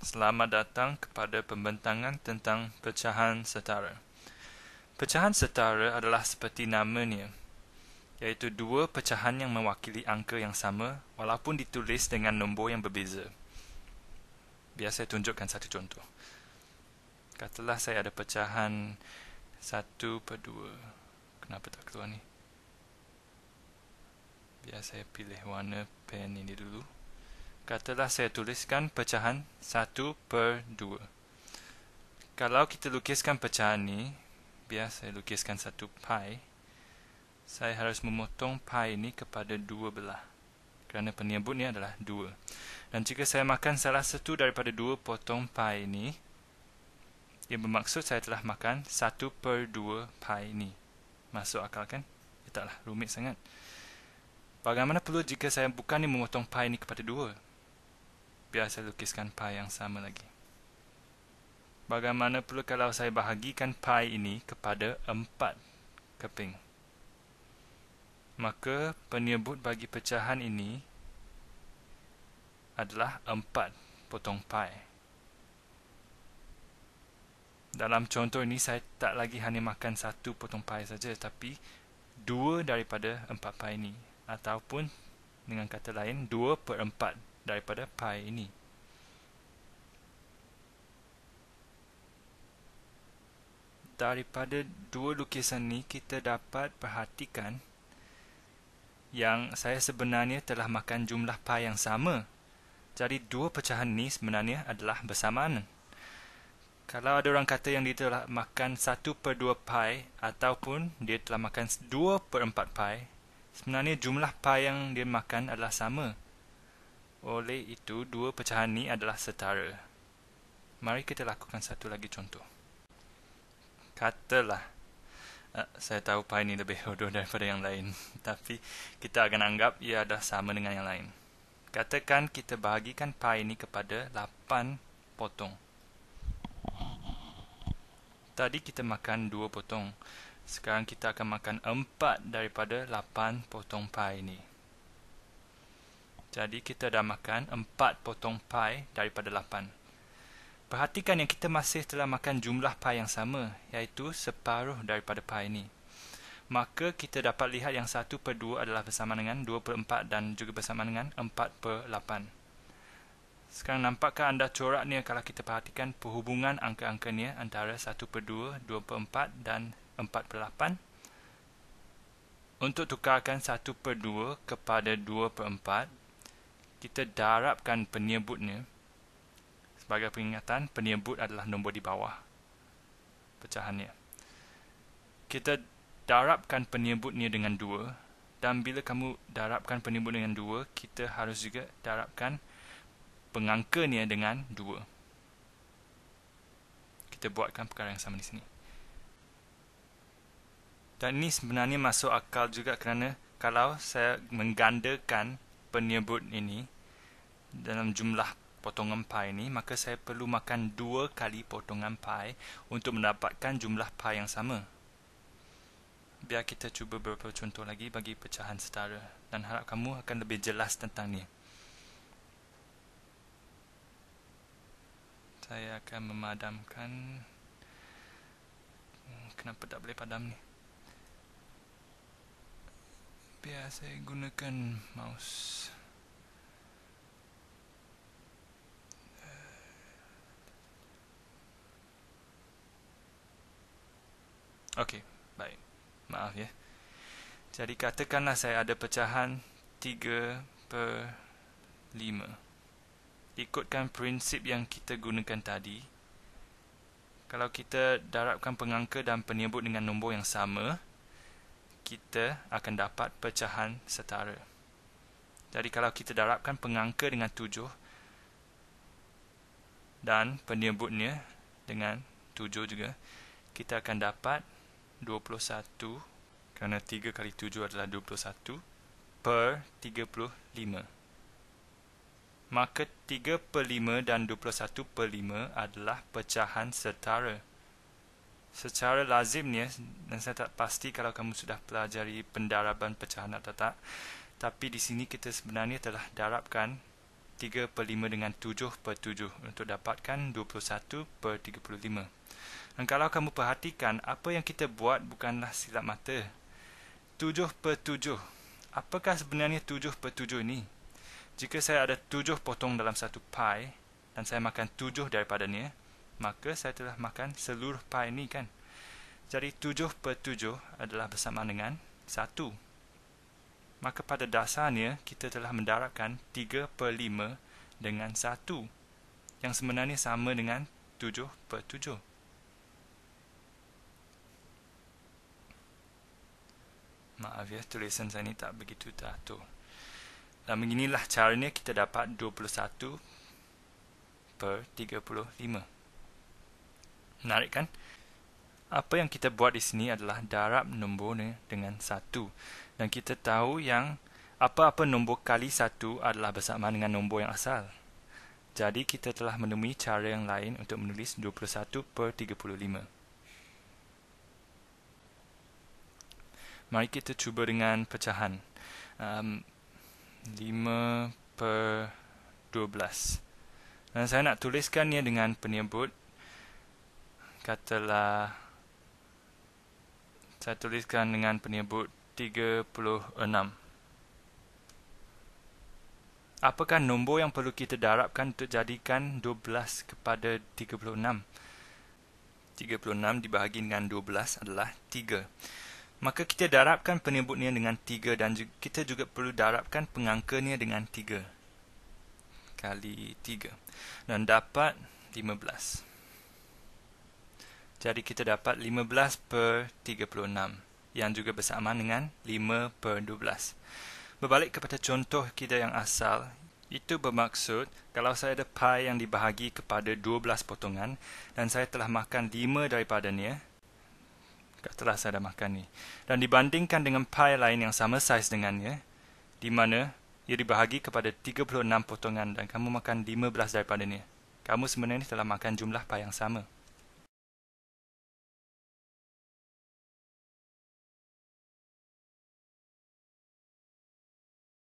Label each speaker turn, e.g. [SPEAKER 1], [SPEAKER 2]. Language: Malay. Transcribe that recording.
[SPEAKER 1] Selamat datang kepada pembentangan tentang pecahan setara. Pecahan setara adalah seperti namanya, iaitu dua pecahan yang mewakili angka yang sama walaupun ditulis dengan nombor yang berbeza. Biar saya tunjukkan satu contoh. Katalah saya ada pecahan 1 per 2. Kenapa tak keluar ni? Biar saya pilih warna pen ini dulu katalah saya tuliskan pecahan 1 per 2. Kalau kita lukiskan pecahan ni, biar saya lukiskan satu pi, saya harus memotong pi ini kepada dua belah. Kerana penyebut ini adalah dua. Dan jika saya makan salah satu daripada dua potong pi ini, ia bermaksud saya telah makan satu per dua pi ini. Masuk akal kan? Ya taklah, rumit sangat. Bagaimana perlu jika saya bukan ni memotong pi ini kepada dua? biar saya lukiskan pi yang sama lagi. Bagaimana pula kalau saya bahagikan pi ini kepada empat keping? Maka penyebut bagi pecahan ini adalah empat potong pi. Dalam contoh ini saya tak lagi hanya makan satu potong pi saja tapi dua daripada empat pi ini ataupun dengan kata lain dua per empat daripada pi ini. Daripada dua lukisan ni kita dapat perhatikan yang saya sebenarnya telah makan jumlah pi yang sama. Jadi dua pecahan ni sebenarnya adalah bersamaan. Kalau ada orang kata yang dia telah makan 1 per 2 pi ataupun dia telah makan 2 per 4 pi, sebenarnya jumlah pi yang dia makan adalah sama. Oleh itu, dua pecahan ni adalah setara. Mari kita lakukan satu lagi contoh. Katalah, uh, saya tahu pi ni lebih hodoh daripada yang lain. Tapi, kita akan anggap ia adalah sama dengan yang lain. Katakan kita bahagikan pi ni kepada 8 potong. Tadi kita makan 2 potong. Sekarang kita akan makan 4 daripada 8 potong pi ni. Jadi kita dah makan 4 potong pai daripada 8. Perhatikan yang kita masih telah makan jumlah pai yang sama, iaitu separuh daripada pai ini. Maka kita dapat lihat yang 1 per 2 adalah bersama dengan 2 per 4 dan juga bersama dengan 4 per 8. Sekarang nampakkah anda corak ni? kalau kita perhatikan perhubungan angka-angkanya antara 1 per 2, 2 per 4 dan 4 per 8? Untuk tukarkan 1 per 2 kepada 2 per 4, kita darabkan penyebutnya sebagai peringatan penyebut adalah nombor di bawah pecahannya kita darabkan penyebutnya dengan 2 dan bila kamu darabkan penyebut dengan 2 kita harus juga darabkan pengangkanya dengan 2 kita buatkan perkara yang sama di sini dan ini sebenarnya masuk akal juga kerana kalau saya menggandakan penyebut ini dalam jumlah potongan pai ini, maka saya perlu makan dua kali potongan pai untuk mendapatkan jumlah pai yang sama. Biar kita cuba beberapa contoh lagi bagi pecahan setara dan harap kamu akan lebih jelas tentang ini. Saya akan memadamkan. Hmm, kenapa tak boleh padam ni? biar ya, saya gunakan mouse eh. ok, baik maaf ya jadi katakanlah saya ada pecahan 3 per 5 ikutkan prinsip yang kita gunakan tadi kalau kita darabkan pengangka dan penyebut dengan nombor yang sama kita akan dapat pecahan setara. Jadi kalau kita darabkan pengangka dengan 7 dan penyebutnya dengan 7 juga, kita akan dapat 21 kerana 3 kali 7 adalah 21 per 35. Maka 3 per 5 dan 21 per 5 adalah pecahan setara secara lazimnya dan saya tak pasti kalau kamu sudah pelajari pendaraban pecahan atau tak tapi di sini kita sebenarnya telah darabkan 3 per 5 dengan 7 per 7 untuk dapatkan 21 per 35 dan kalau kamu perhatikan apa yang kita buat bukanlah silap mata 7 per 7 apakah sebenarnya 7 per 7 ini jika saya ada 7 potong dalam satu pie dan saya makan 7 daripadanya maka saya telah makan seluruh pai ni kan. Jadi 7 per 7 adalah bersamaan dengan 1. Maka pada dasarnya kita telah mendaratkan 3 per 5 dengan 1. Yang sebenarnya sama dengan 7 per 7. Maaf ya, tulisan saya ni tak begitu teratur. Dan beginilah caranya kita dapat 21 per 35. Menarik kan? Apa yang kita buat di sini adalah darab nombor ni dengan satu. Dan kita tahu yang apa-apa nombor kali satu adalah bersamaan dengan nombor yang asal. Jadi kita telah menemui cara yang lain untuk menulis 21 per 35. Mari kita cuba dengan pecahan. Um, 5 per 12. Dan saya nak tuliskannya dengan penyebut telah saya tuliskan dengan penyebut 36. Apakah nombor yang perlu kita darabkan untuk jadikan 12 kepada 36? 36 dibahagi dengan 12 adalah 3. Maka kita darabkan penyebutnya dengan 3 dan juga, kita juga perlu darabkan pengangkanya dengan 3. Kali 3. Dan dapat 15. Jadi kita dapat 15 per 36 yang juga bersamaan dengan 5 per 12. Berbalik kepada contoh kita yang asal, itu bermaksud kalau saya ada pai yang dibahagi kepada 12 potongan dan saya telah makan 5 daripadanya, katalah saya dah makan ni, dan dibandingkan dengan pai lain yang sama saiz dengannya, di mana ia dibahagi kepada 36 potongan dan kamu makan 15 daripadanya, kamu sebenarnya telah makan jumlah pai yang sama.